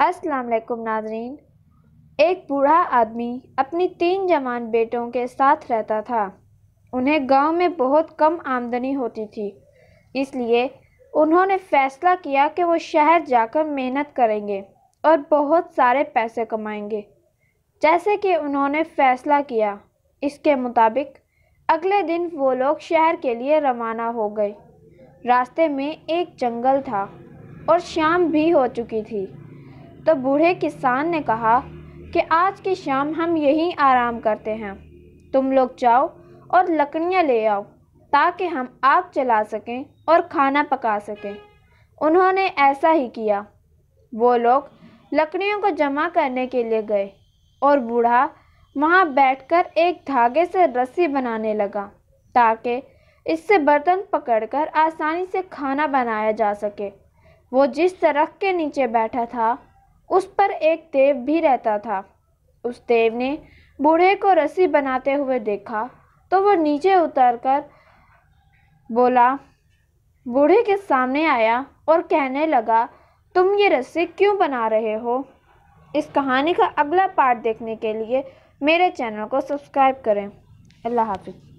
अस्सलाम वालेकुम नाजरीन एक बूढ़ा आदमी अपनी तीन जवान बेटों के साथ रहता था उन्हें गांव में बहुत कम आमदनी होती थी इसलिए उन्होंने फ़ैसला किया कि वो शहर जाकर मेहनत करेंगे और बहुत सारे पैसे कमाएंगे जैसे कि उन्होंने फ़ैसला किया इसके मुताबिक अगले दिन वो लोग शहर के लिए रवाना हो गए रास्ते में एक जंगल था और शाम भी हो चुकी थी तो बूढ़े किसान ने कहा कि आज की शाम हम यहीं आराम करते हैं तुम लोग जाओ और लकड़ियाँ ले आओ ताकि हम आग चला सकें और खाना पका सकें उन्होंने ऐसा ही किया वो लोग लकड़ियों को जमा करने के लिए गए और बूढ़ा वहाँ बैठकर एक धागे से रस्सी बनाने लगा ताकि इससे बर्तन पकड़कर आसानी से खाना बनाया जा सके वो जिस तरह के नीचे बैठा था उस पर एक देव भी रहता था उस देव ने बूढ़े को रस्सी बनाते हुए देखा तो वह नीचे उतरकर बोला बूढ़े के सामने आया और कहने लगा तुम ये रस्सी क्यों बना रहे हो इस कहानी का अगला पार्ट देखने के लिए मेरे चैनल को सब्सक्राइब करें अल्लाह हाफिज़